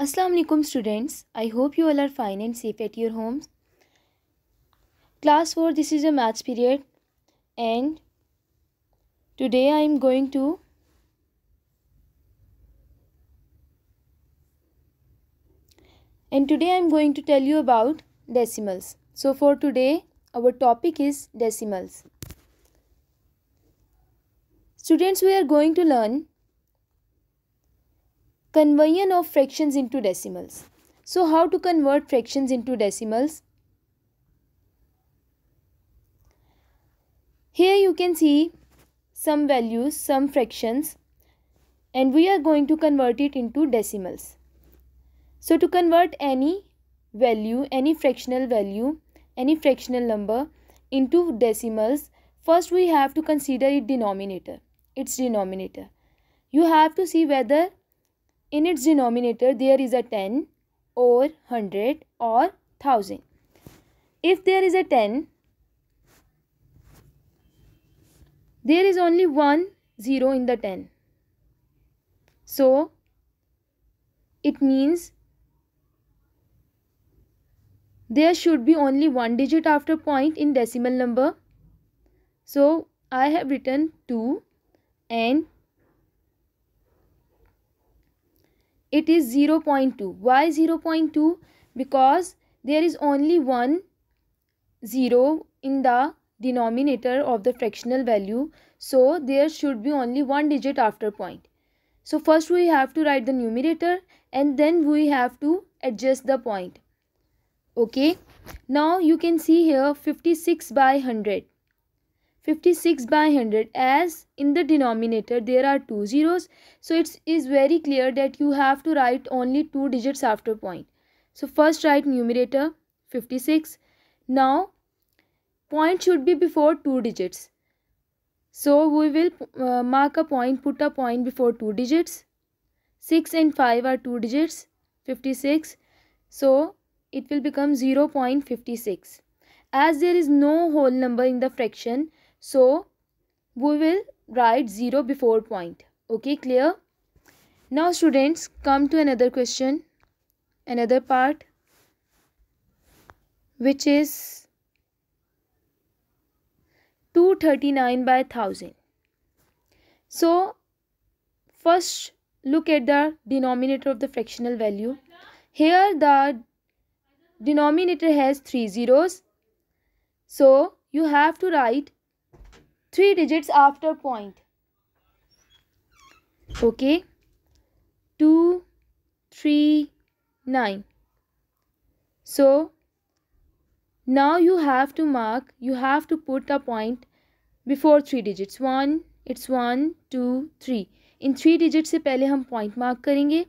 alaikum students. I hope you all are fine and safe at your homes. Class 4 this is a maths period and today I am going to and today I am going to tell you about decimals. So for today our topic is decimals. Students we are going to learn Conversion of fractions into decimals. So how to convert fractions into decimals? Here you can see some values, some fractions and we are going to convert it into decimals. So to convert any value, any fractional value, any fractional number into decimals, first we have to consider its denominator, its denominator. You have to see whether in its denominator there is a 10 or 100 or 1000 if there is a 10 there is only one zero in the 10 so it means there should be only one digit after point in decimal number so i have written 2 and it is 0.2 why 0.2 because there is only one zero in the denominator of the fractional value so there should be only one digit after point so first we have to write the numerator and then we have to adjust the point okay now you can see here 56 by 100 56 by 100 as in the denominator there are two zeros so it is very clear that you have to write only two digits after point so first write numerator 56 now point should be before two digits so we will uh, mark a point put a point before two digits 6 and 5 are two digits 56 so it will become 0 0.56 as there is no whole number in the fraction so we will write 0 before point. Okay, clear? Now students, come to another question, another part which is 239 by 1000. So first look at the denominator of the fractional value. Here the denominator has three zeros. So you have to write three digits after point okay two three nine so now you have to mark you have to put a point before three digits one it's one two three in three digit से पहले हम point mark करेंगे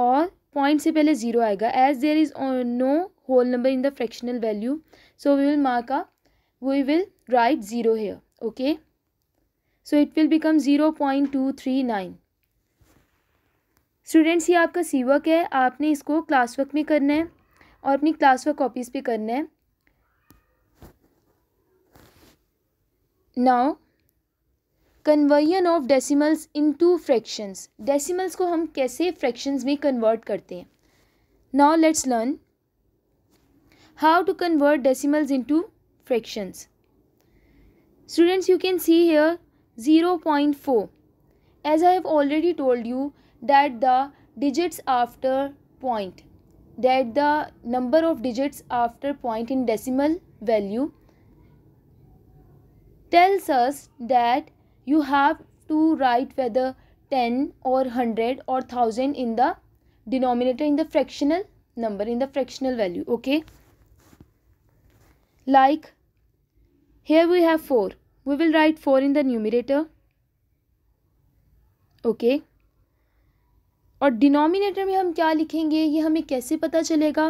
और point से पहले zero आएगा as there is no whole number in the fractional value so we will mark a we will write 0 here okay so it will become 0.239 students ये आपका सी वर्क है आपने इसको क्लास वर्क में करना है और अपनी क्लास वर्क कॉपीज़ पे करना है now conversion of decimals into fractions decimals को हम कैसे फ्रैक्शंस में कन्वर्ट करते हैं now let's learn how to convert decimals into fractions. Students, you can see here 0.4. As I have already told you that the digits after point, that the number of digits after point in decimal value tells us that you have to write whether 10 or 100 or 1000 in the denominator in the fractional number in the fractional value okay like here we have 4. We will write 4 in the numerator. Okay. और denominator में हम क्या लिखेंगे ये हमें कैसे पता चलेगा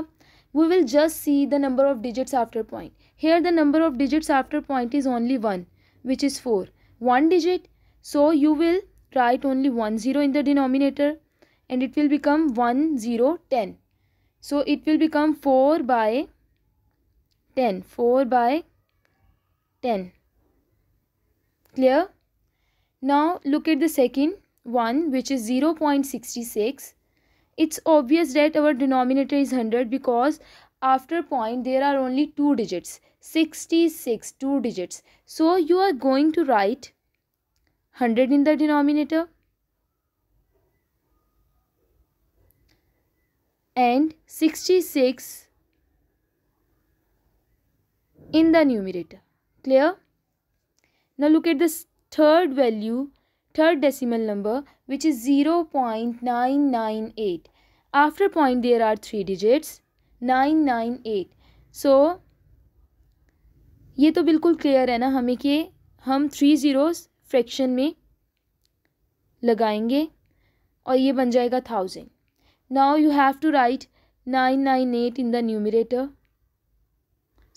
we will just see the number of digits after point here the number of digits after point is only one which is four one digit so you will write only 1 0 in the denominator and it will become 1 0 10 so it will become 4 by 10 4 by 10. Clear? Now look at the second one which is 0 0.66. It's obvious that our denominator is 100 because after point there are only two digits 66 two digits so you are going to write 100 in the denominator and 66 in the numerator clear now look at this third value third decimal number which is 0.998 after point there are three digits 998 so ये तो बिल्कुल clear है ना हमें कि हम three zeros fraction में लगाएंगे और ये बन जाएगा thousand now you have to write nine nine eight in the numerator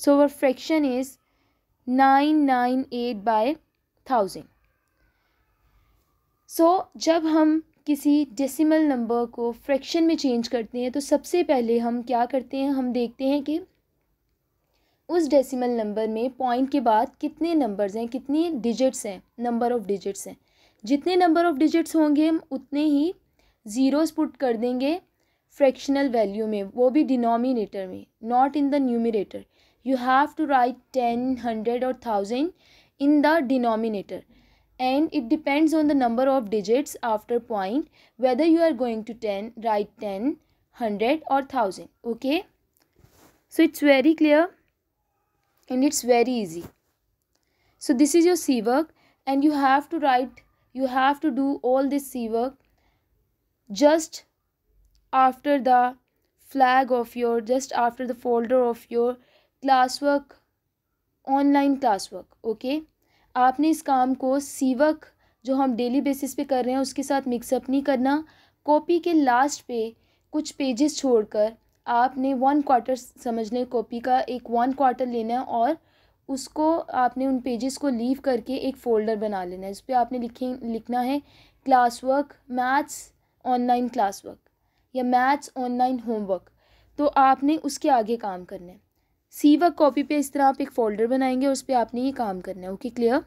so our fraction is nine nine eight by thousand so जब हम किसी डेसिमल नंबर को फ्रैक्शन में चेंज करते हैं तो सबसे पहले हम क्या करते हैं हम देखते हैं कि उस डेसिमल नंबर में पॉइंट के बाद कितने नंबर्स हैं कितने डिजिट्स हैं नंबर ऑफ़ डिजिट्स हैं जितने नंबर ऑफ़ डिजिट्स होंगे हम उतने ही ज़ीरोस पुट कर देंगे फ्रैक्शनल वैल्यू में वो भी डिनोमिनेटर में not in the numerator you have to write 10 100 or 1000 in the denominator and it depends on the number of digits after point whether you are going to 10 write 10 100 or 1000 okay so it's very clear and it's very easy so this is your c work and you have to write you have to do all this c work just after the flag of your just after the folder of your classwork online classwork okay आपने इस काम को सीवक जो हम daily basis पे कर रहे हैं उसके साथ मिक्सअप नहीं करना कॉपी के लास्ट पे कुछ पेजेस छोड़कर आपने वन क्वार्टर समझ लें कॉपी का एक वन क्वार्टर लेना है और उसको आपने उन पेजेस को लीव करके एक फ़ोल्डर बना लेना है उस पर आपने लिखे लिखना है class work maths online class work या मैथ्स ऑनलाइन होमवर्क तो आपने उसके आगे काम करना है सी वर्क कॉपी पे इस तरह आप एक फ़ोल्डर बनाएंगे उस पर आपने ये काम करना है okay clear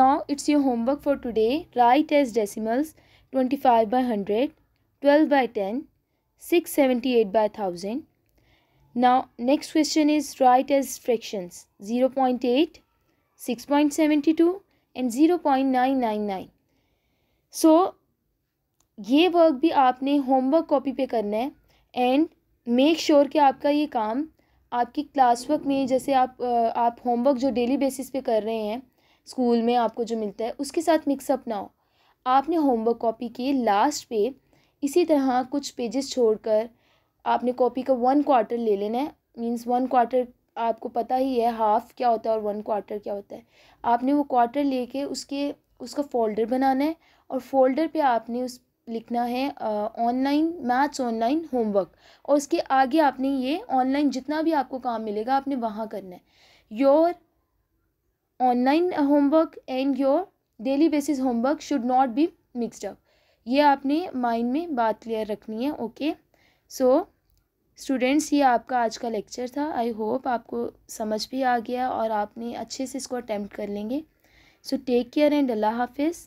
now it's your homework for today write as decimals twenty five by hundred twelve by ten six seventy eight by thousand now next question is write as fractions zero point eight six point seventy two and zero point nine nine nine so ये work भी आपने homework copy पे करना है and make sure कि आपका ये काम आपकी क्लास वर्क में जैसे आप आप होमवर्क जो डेली बेसिस पे कर रहे हैं स्कूल में आपको जो मिलता है उसके साथ मिक्सअप ना हो आपने होमवर्क कॉपी के लास्ट पे इसी तरह कुछ पेजेस छोड़कर आपने कॉपी का वन क्वार्टर ले लेना है मींस वन क्वार्टर आपको पता ही है हाफ़ क्या होता है और वन क्वार्टर क्या होता है आपने वो क्वार्टर लेके उसके उसका फोल्डर बनाना है और फोल्डर पे आपने उस लिखना है ऑनलाइन मैथ्स ऑनलाइन होमवर्क और उसके आगे आपने ये ऑनलाइन जितना भी आपको काम मिलेगा आपने वहाँ करना है your online homework and your daily basis homework should not be mixed up ये आपने माइंड में बात क्लियर रखनी है ओके सो स्टूडेंट्स ये आपका आज का लेक्चर था आई होप आपको समझ भी आ गया और आपने अच्छे से इसको अटैम्प्ट कर लेंगे सो टेक केयर एंड अल्लाह हाफिज़